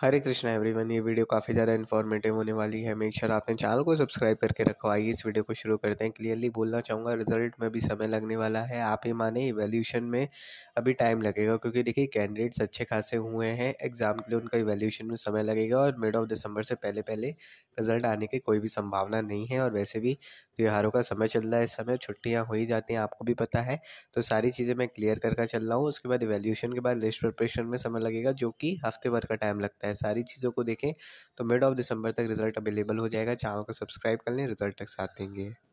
हरे Krishna everyone ये video काफ़ी ज़्यादा इन्फॉर्मेटिव होने वाली है मेक श्योर आपने चैनल को सब्सक्राइब करके रखो आइए इस वीडियो को शुरू करते हैं क्लियरली बोलना चाहूँगा रिजल्ट में भी समय लगने वाला है आप ही माने इवेल्यूशन में अभी टाइम लगेगा क्योंकि देखिए कैंडिडेट्स अच्छे खासे हुए हैं एग्जाम के लिए उनका इवेल्यूशन में समय लगेगा और मिड ऑफ दिसंबर से पहले पहले रिजल्ट आने की कोई भी संभावना नहीं है और वैसे भी त्यौहारों का समय चल रहा है इस समय छुट्टियाँ हो ही जाती हैं आपको भी पता है तो सारी चीज़ें मैं क्लियर करके चल रहा हूँ उसके बाद इवेल्यूशन के बाद लिस्ट प्रिपरेशन में समय लगेगा जो कि हफ्ते भर का टाइम लगता है है सारी चीज़ों को देखें तो मिड ऑफ दिसंबर तक रिजल्ट अवेलेबल हो जाएगा चैनल को सब्सक्राइब कर लें रिजल्ट तक साथ देंगे